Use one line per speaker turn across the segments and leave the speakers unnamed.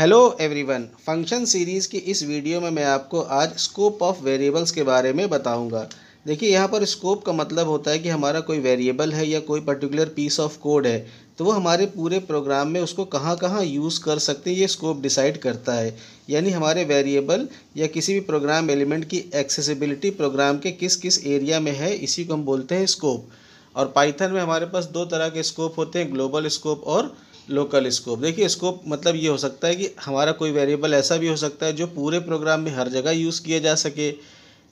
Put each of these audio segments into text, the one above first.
hello everyone function series की इस video में मैं आपको आज स्कोप ऑफ वेरिएबल्स के बारे में बताऊंगा देखिए यहाँ पर स्कोप का मतलब होता है कि हमारा कोई वेरिएबल है या कोई पर्टिकुलर पीस ऑफ कोड है तो वो हमारे पूरे प्रोग्राम में उसको कहाँ कहाँ यूज़ कर सकते हैं ये स्कोप डिसाइड करता है यानी हमारे वेरिएबल या किसी भी प्रोग्राम एलिमेंट की एक्सेसिबिलिटी प्रोग्राम के किस किस एरिया में है इसी को हम बोलते हैं स्कोप और पाइथन में हमारे पास दो तरह के स्कोप होते हैं ग्लोबल स्कोप और लोकल स्कोप देखिए स्कोप मतलब ये हो सकता है कि हमारा कोई वेरिएबल ऐसा भी हो सकता है जो पूरे प्रोग्राम में हर जगह यूज़ किया जा सके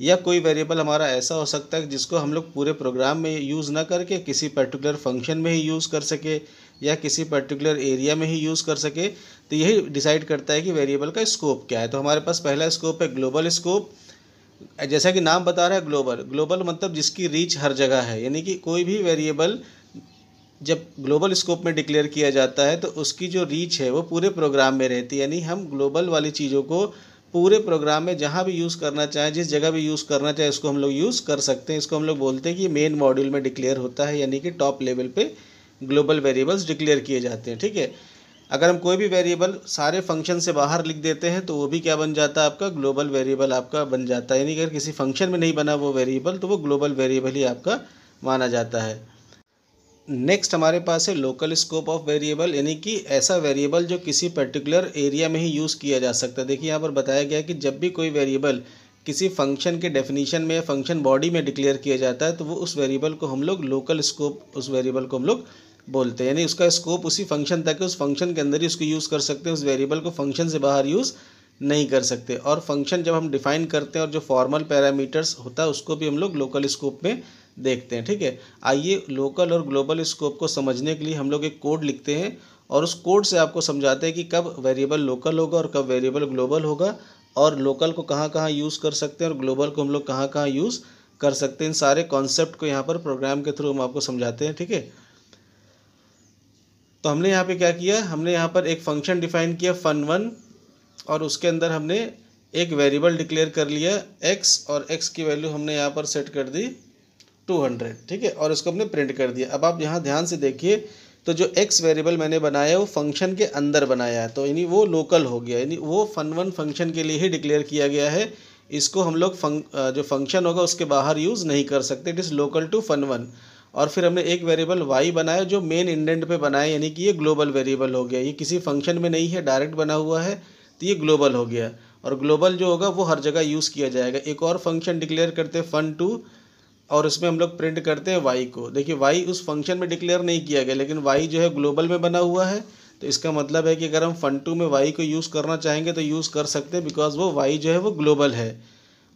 या कोई वेरिएबल हमारा ऐसा हो सकता है जिसको हम लोग पूरे प्रोग्राम में यूज़ ना करके किसी पर्टिकुलर फंक्शन में ही यूज़ कर सके या किसी पर्टिकुलर एरिया में ही यूज़ कर सके तो यही डिसाइड करता है कि वेरिएबल का स्कोप क्या है तो हमारे पास पहला स्कोप है ग्लोबल स्कोप जैसा कि नाम बता रहा है ग्लोबल ग्लोबल मतलब जिसकी रीच हर जगह है यानी कि कोई भी वेरिएबल जब ग्लोबल स्कोप में डिक्लेयर किया जाता है तो उसकी जो रीच है वो पूरे प्रोग्राम में रहती है यानी हम ग्लोबल वाली चीज़ों को पूरे प्रोग्राम में जहाँ भी यूज़ करना चाहें जिस जगह भी यूज़ करना चाहे उसको हम लोग यूज़ कर सकते हैं इसको हम लोग बोलते हैं कि मेन मॉड्यूल में डिक्लेयर होता है यानी कि टॉप लेवल पे ग्लोबल वेरिएबल्स डिक्लेयर किए जाते हैं ठीक है अगर हम कोई भी वेरिएबल सारे फंक्शन से बाहर लिख देते हैं तो वो भी क्या बन जाता है आपका ग्लोबल वेरिएबल आपका बन जाता है यानी कि अगर किसी फंक्शन में नहीं बना वो वेरिएबल तो वो ग्लोबल वेरिएबल ही आपका माना जाता है नेक्स्ट हमारे पास है लोकल स्कोप ऑफ वेरिएबल यानी कि ऐसा वेरिएबल जो किसी पर्टिकुलर एरिया में ही यूज़ किया जा सकता है देखिए यहाँ पर बताया गया कि जब भी कोई वेरिएबल किसी फंक्शन के डेफिनेशन में या फंक्शन बॉडी में डिक्लेयर किया जाता है तो वो उस वेरिएबल को हम लोग लोकल स्कोप उस वेरिएबल को हम लोग बोलते हैं यानी उसका स्कोप उसी फंक्शन तक है उस फंक्शन के अंदर ही उसको यूज़ कर सकते हैं उस वेरिएबल को फंक्शन से बाहर यूज़ नहीं कर सकते और फंक्शन जब हम डिफाइन करते हैं और जो फॉर्मल पैरामीटर्स होता है उसको भी हम लोग लोकल स्कोप में देखते हैं ठीक है आइए लोकल और ग्लोबल स्कोप को समझने के लिए हम लोग एक कोड लिखते हैं और उस कोड से आपको समझाते हैं कि कब वेरिएबल लोकल होगा और कब वेरिएबल ग्लोबल होगा और लोकल को कहाँ कहाँ यूज़ कर सकते हैं और ग्लोबल को हम लोग कहाँ कहाँ यूज़ कर सकते हैं इन सारे कॉन्सेप्ट को यहाँ पर प्रोग्राम के थ्रू हम आपको समझाते हैं ठीक है तो हमने यहाँ पे क्या किया हमने यहाँ पर एक फंक्शन डिफाइन किया फन वन और उसके अंदर हमने एक वेरिएबल डिक्लेयर कर लिया एक्स और एक्स की वैल्यू हमने यहाँ पर सेट कर दी टू हंड्रेड ठीक है और इसको हमने प्रिंट कर दिया अब आप यहाँ ध्यान से देखिए तो जो एक्स वेरिएबल मैंने बनाया है वो फंक्शन के अंदर बनाया है तो यानी वो लोकल हो गया यानी वो फन वन फंक्शन के लिए ही डिक्लेयर किया गया है इसको हम लोग फंक जो फंक्शन होगा उसके बाहर यूज़ नहीं कर सकते it is local to fun one और फिर हमने एक वेरिएबल वाई बनाया जो मेन इंडेंट पे बनाया यानी कि ये ग्लोबल वेरिएबल हो गया ये किसी फंक्शन में नहीं है डायरेक्ट बना हुआ है तो ये ग्लोबल हो गया और ग्लोबल जो होगा वो हर जगह यूज़ किया जाएगा एक और फंक्शन डिक्लेयर करते फन टू और उसमें हम लोग प्रिंट करते हैं वाई को देखिए वाई उस फंक्शन में डिक्लेयर नहीं किया गया लेकिन वाई जो है ग्लोबल में बना हुआ है तो इसका मतलब है कि अगर हम फन टू में वाई को यूज़ करना चाहेंगे तो यूज़ कर सकते हैं बिकॉज वो वाई जो है वो ग्लोबल है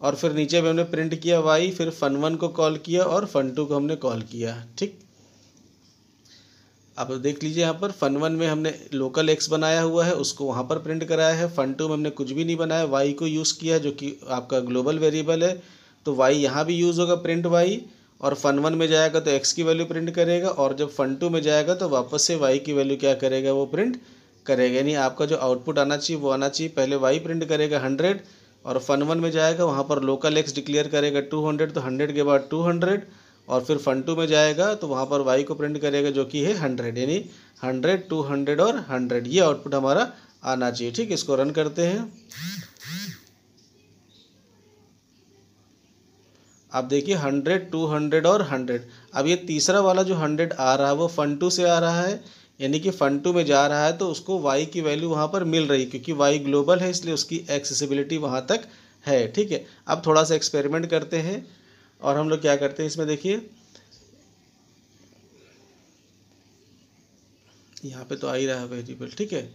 और फिर नीचे में हमने प्रिंट किया वाई फिर फन वन को कॉल किया और फन टू को हमने कॉल किया ठीक आप देख लीजिए यहाँ पर फन वन में हमने लोकल एक्स बनाया हुआ है उसको वहाँ पर प्रिंट कराया है फन टू में हमने कुछ भी नहीं बनाया वाई को यूज़ किया जो कि आपका ग्लोबल वेरिएबल है तो वाई यहाँ भी यूज़ होगा प्रिंट वाई और फन वन में जाएगा तो एक्स की वैल्यू प्रिंट करेगा और जब फन टू में जाएगा तो वापस से वाई की वैल्यू क्या करेगा वो प्रिंट करेगा यानी आपका जो आउटपुट आना चाहिए वो आना चाहिए पहले वाई प्रिंट करेगा हंड्रेड और फन वन में जाएगा वहाँ पर लोकल एक्स डिक्लेयर करेगा टू हंड्रेड तो हंड्रेड के बाद टू हंड्रेड और फिर फन टू में जाएगा तो वहाँ पर वाई को प्रिंट करेगा जो कि है हंड्रेड यानी हंड्रेड टू हंड्रेड और हंड्रेड ये आउटपुट हमारा आना चाहिए ठीक इसको रन करते हैं आप देखिए हंड्रेड टू हंड्रेड और हंड्रेड अब ये तीसरा वाला जो हंड्रेड आ रहा है वो फन टू से आ रहा है यानी कि फन टू में जा रहा है तो उसको वाई की वैल्यू वहाँ पर मिल रही क्योंकि वाई ग्लोबल है इसलिए उसकी एक्सेसिबिलिटी वहाँ तक है ठीक है अब थोड़ा सा एक्सपेरिमेंट करते हैं और हम लोग क्या करते हैं इसमें देखिए यहाँ पे तो आ ही रहा है वेरिएबल ठीक है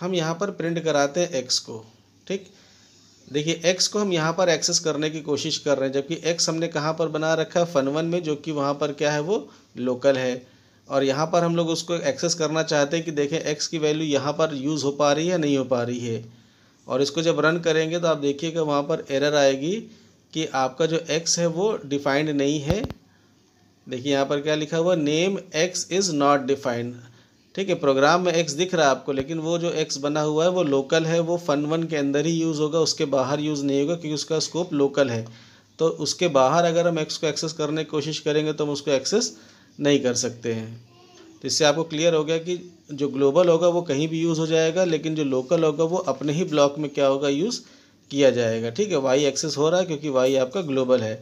हम यहाँ पर प्रिंट कराते हैं एक्स को ठीक देखिए x को हम यहाँ पर एक्सेस करने की कोशिश कर रहे हैं जबकि x हमने कहाँ पर बना रखा है फन वन में जो कि वहाँ पर क्या है वो लोकल है और यहाँ पर हम लोग उसको एक्सेस करना चाहते हैं कि देखें x की वैल्यू यहाँ पर यूज़ हो पा रही है नहीं हो पा रही है और इसको जब रन करेंगे तो आप देखिएगा वहाँ पर एरर आएगी कि आपका जो एक्स है वो डिफाइंड नहीं है देखिए यहाँ पर क्या लिखा हुआ name X is not defined ठीक है प्रोग्राम में एक्स दिख रहा है आपको लेकिन वो जो एक्स बना हुआ है वो लोकल है वो फन वन के अंदर ही यूज़ होगा उसके बाहर यूज़ नहीं होगा क्योंकि उसका स्कोप लोकल है तो उसके बाहर अगर हम एक्स को एक्सेस करने की कोशिश करेंगे तो हम उसको एक्सेस नहीं कर सकते हैं तो इससे आपको क्लियर हो गया कि जो ग्लोबल होगा वो कहीं भी यूज़ हो जाएगा लेकिन जो लोकल होगा वो अपने ही ब्लॉक में क्या होगा यूज़ किया जाएगा ठीक है वाई एक्सेस हो रहा है क्योंकि वाई आपका ग्लोबल है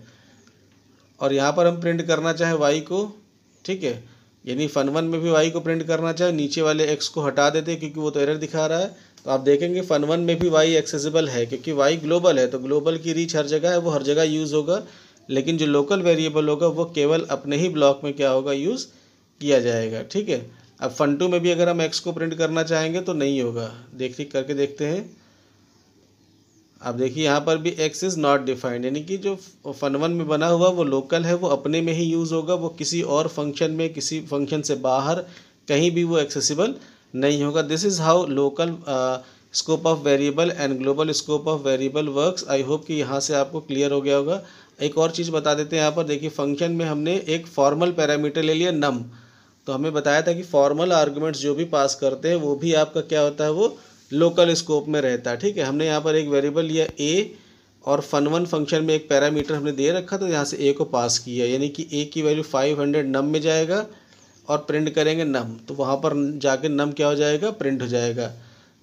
और यहाँ पर हम प्रिंट करना चाहें वाई को ठीक है यानी फन वन में भी वाई को प्रिंट करना चाहे नीचे वाले एक्स को हटा देते क्योंकि वो तो एरर दिखा रहा है तो आप देखेंगे फन वन में भी वाई एक्सेसिबल है क्योंकि वाई ग्लोबल है तो ग्लोबल की रीच हर जगह है वो हर जगह यूज़ होगा लेकिन जो लोकल वेरिएबल होगा वो केवल अपने ही ब्लॉक में क्या होगा यूज़ किया जाएगा ठीक है अब फन टू में भी अगर हम एक्स को प्रिंट करना चाहेंगे तो नहीं होगा देख करके देखते हैं अब देखिए यहाँ पर भी एक्स इज़ नॉट डिफाइंड यानी कि जो फन वन में बना हुआ वो लोकल है वो अपने में ही यूज़ होगा वो किसी और फंक्शन में किसी फंक्शन से बाहर कहीं भी वो एक्सेसिबल नहीं होगा this is how local scope of variable and global scope of variable works I hope कि यहाँ से आपको क्लियर हो गया होगा एक और चीज़ बता देते हैं यहाँ पर देखिए फंक्शन में हमने एक फॉर्मल पैरामीटर ले लिया नम तो हमें बताया था कि फॉर्मल आर्गूमेंट्स जो भी पास करते हैं वो भी आपका क्या होता है वो लोकल स्कोप में रहता है ठीक है हमने यहाँ पर एक वेरिएबल लिया ए और फन वन फंक्शन में एक पैरामीटर हमने दे रखा था यहाँ से ए को पास किया यानी कि ए की वैल्यू फाइव हंड्रेड नम में जाएगा और प्रिंट करेंगे नम तो वहाँ पर जाके नम क्या हो जाएगा प्रिंट हो जाएगा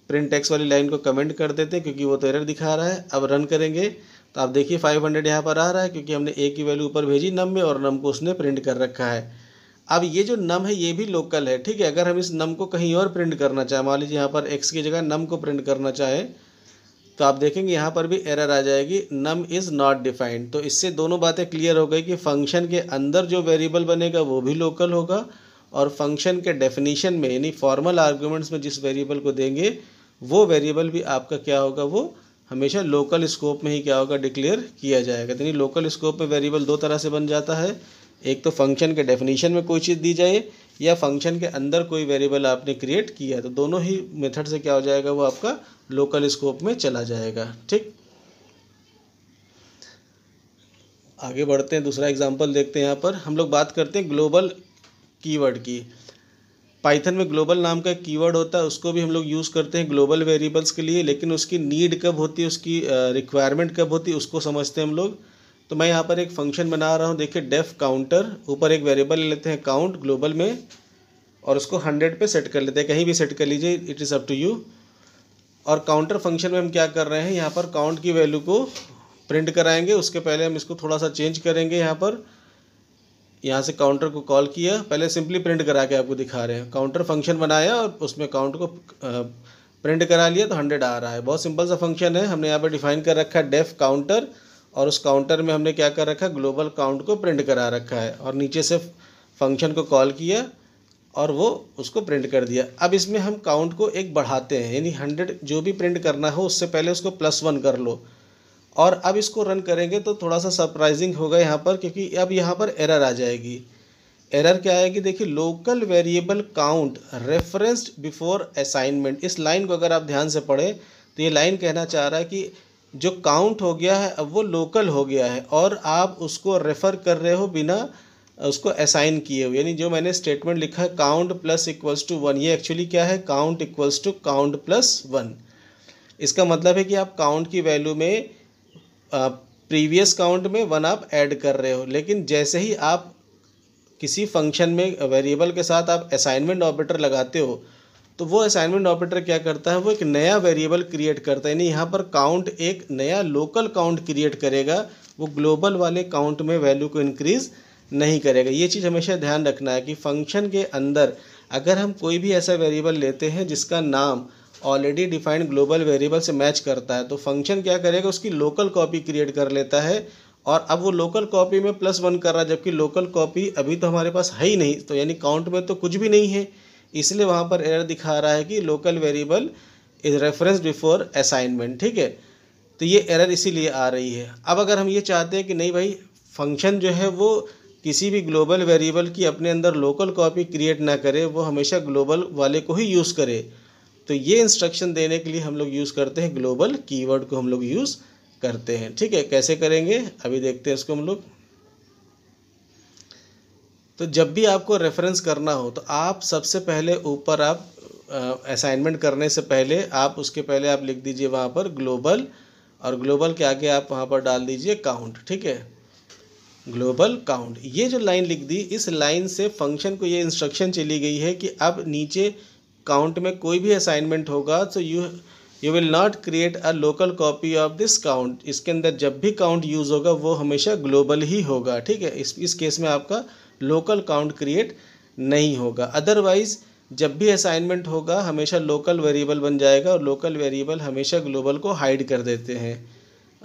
प्रिंट एक्स वाली लाइन को कमेंट कर देते हैं क्योंकि वो तो एरर दिखा रहा है अब रन करेंगे तो आप देखिए फाइव हंड्रेड यहाँ पर आ रहा है क्योंकि हमने ए की वैल्यू ऊपर भेजी नम में और नम को उसने प्रिंट कर रखा है अब ये जो नम है ये भी लोकल है ठीक है अगर हम इस नम को कहीं और प्रिंट करना चाहें मान लीजिए यहाँ पर एक्स की जगह नम को प्रिंट करना चाहें तो आप देखेंगे यहाँ पर भी एरर आ जाएगी नम इज़ नॉट डिफाइंड तो इससे दोनों बातें क्लियर हो गई कि फ़ंक्शन के अंदर जो वेरिएबल बनेगा वो भी लोकल होगा और फंक्शन के डेफिनेशन में यानी फॉर्मल आर्ग्यूमेंट्स में जिस वेरिएबल को देंगे वो वेरिएबल भी आपका क्या होगा वो हमेशा लोकल स्कोप में ही क्या होगा डिक्लेयर किया जाएगा तो यानी लोकल स्कोप में वेरिएबल दो तरह से बन जाता है एक तो फंक्शन के डेफिनेशन में कोई चीज़ दी जाए या फंक्शन के अंदर कोई वेरिएबल आपने क्रिएट किया है तो दोनों ही मेथड से क्या हो जाएगा वो आपका लोकल स्कोप में चला जाएगा ठीक आगे बढ़ते हैं दूसरा एग्जांपल देखते हैं यहाँ पर हम लोग बात करते हैं ग्लोबल कीवर्ड की पाइथन में ग्लोबल नाम का कीवर्ड होता है उसको भी हम लोग यूज़ करते हैं ग्लोबल वेरिएबल्स के लिए लेकिन उसकी नीड कब होती है उसकी रिक्वायरमेंट कब होती है उसको समझते हैं हम लोग तो मैं यहाँ पर एक फंक्शन बना रहा हूँ देखिए डेफ काउंटर ऊपर एक वेरिएबल ले लेते हैं काउंट ग्लोबल में और उसको हंड्रेड पे सेट कर लेते हैं कहीं भी सेट कर लीजिए it is up to you और काउंटर फंक्शन में हम क्या कर रहे हैं यहाँ पर काउंट की वैल्यू को प्रिंट कराएंगे उसके पहले हम इसको थोड़ा सा चेंज करेंगे यहाँ पर यहाँ से काउंटर को कॉल किया पहले सिंपली प्रिंट करा के आपको दिखा रहे हैं काउंटर फंक्शन बनाया और उसमें काउंट को प्रिंट करा लिया तो हंड्रेड आ रहा है बहुत सिंपल सा फंक्शन है हमने यहाँ पर डिफाइन कर रखा है डेफ काउंटर और उस काउंटर में हमने क्या कर रखा है ग्लोबल काउंट को प्रिंट करा रखा है और नीचे से फंक्शन को कॉल किया और वो उसको प्रिंट कर दिया अब इसमें हम काउंट को एक बढ़ाते हैं यानी हंड्रेड जो भी प्रिंट करना हो उससे पहले उसको प्लस वन कर लो और अब इसको रन करेंगे तो थोड़ा सा सरप्राइजिंग होगा यहाँ पर क्योंकि अब यहाँ पर एरर आ जाएगी एरर क्या आएगी देखिए local variable count referenced before assignment इस लाइन को अगर आप ध्यान से पढ़ें तो ये लाइन कहना चाह रहा है कि जो काउंट हो गया है अब वो लोकल हो गया है और आप उसको रेफ़र कर रहे हो बिना उसको असाइन किए हुए यानी जो मैंने स्टेटमेंट लिखा है count plus equals to one ये एक्चुअली क्या है count equals to count plus one इसका मतलब है कि आप काउंट की वैल्यू में प्रीवियस काउंट में वन आप ऐड कर रहे हो लेकिन जैसे ही आप किसी फंक्शन में वेरिएबल के साथ आप असाइनमेंट ऑपरेटर लगाते हो तो वो असाइनमेंट ऑपरेटर क्या करता है वो एक नया वेरिएबल क्रिएट करता है यानी यहाँ पर काउंट एक नया लोकल काउंट क्रिएट करेगा वो ग्लोबल वाले काउंट में वैल्यू को इंक्रीज़ नहीं करेगा ये चीज़ हमेशा ध्यान रखना है कि फंक्शन के अंदर अगर हम कोई भी ऐसा वेरिएबल लेते हैं जिसका नाम ऑलरेडी डिफाइंड ग्लोबल वेरिएबल से मैच करता है तो फंक्शन क्या करेगा उसकी लोकल कॉपी क्रिएट कर लेता है और अब वो लोकल कॉपी में प्लस वन कर रहा है जबकि लोकल कॉपी अभी तो हमारे पास है ही नहीं तो यानी काउंट में तो कुछ भी नहीं है इसलिए वहाँ पर एरर दिखा रहा है कि local variable is reference before assignment ठीक है तो ये एरर इसीलिए आ रही है अब अगर हम ये चाहते हैं कि नहीं भाई फंक्शन जो है वो किसी भी ग्लोबल वेरिएबल की अपने अंदर लोकल कॉपी क्रिएट ना करे वो हमेशा ग्लोबल वाले को ही यूज़ करे तो ये इंस्ट्रक्शन देने के लिए हम लोग यूज़ करते हैं ग्लोबल कीवर्ड को हम लोग यूज़ करते हैं ठीक है कैसे करेंगे अभी देखते हैं इसको हम लोग तो जब भी आपको रेफरेंस करना हो तो आप सबसे पहले ऊपर आप असाइनमेंट करने से पहले आप उसके पहले आप लिख दीजिए वहाँ पर ग्लोबल और ग्लोबल के आगे आप वहाँ पर डाल दीजिए काउंट ठीक है ग्लोबल काउंट ये जो लाइन लिख दी इस लाइन से फंक्शन को ये इंस्ट्रक्शन चली गई है कि अब नीचे काउंट में कोई भी असाइनमेंट होगा तो you you will not create a local copy of this count इसके अंदर जब भी काउंट यूज़ होगा वो हमेशा ग्लोबल ही होगा ठीक है इस इस केस में आपका लोकल काउंट क्रिएट नहीं होगा अदरवाइज़ जब भी असाइनमेंट होगा हमेशा लोकल वेरिएबल बन जाएगा और लोकल वेरिएबल हमेशा ग्लोबल को हाइड कर देते हैं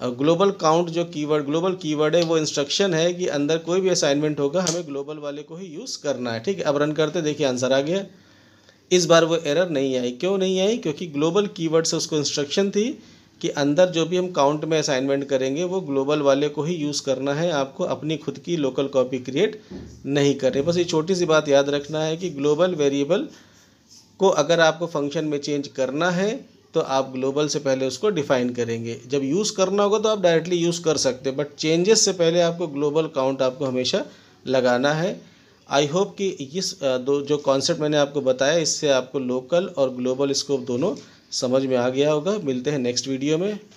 और ग्लोबल काउंट जो कीवर्ड ग्लोबल कीवर्ड है वो इंस्ट्रक्शन है कि अंदर कोई भी असाइनमेंट होगा हमें ग्लोबल वाले को ही यूज़ करना है ठीक है अब रन करते देखिए आंसर आ गया इस बार वो एरर नहीं आई क्यों नहीं आई क्योंकि ग्लोबल कीवर्ड से उसको इंस्ट्रक्शन थी कि अंदर जो भी हम काउंट में असाइनमेंट करेंगे वो ग्लोबल वाले को ही यूज़ करना है आपको अपनी खुद की लोकल कॉपी क्रिएट नहीं करें बस ये छोटी सी बात याद रखना है कि ग्लोबल वेरिएबल को अगर आपको फंक्शन में चेंज करना है तो आप ग्लोबल से पहले उसको डिफाइन करेंगे जब यूज़ करना होगा तो आप डायरेक्टली यूज़ कर सकते हैं बट चेंजेस से पहले आपको ग्लोबल काउंट आपको हमेशा लगाना है आई होप कि इस दो जो कॉन्सेप्ट मैंने आपको बताया इससे आपको लोकल और ग्लोबल स्कोप दोनों समझ में आ गया होगा मिलते हैं नेक्स्ट वीडियो में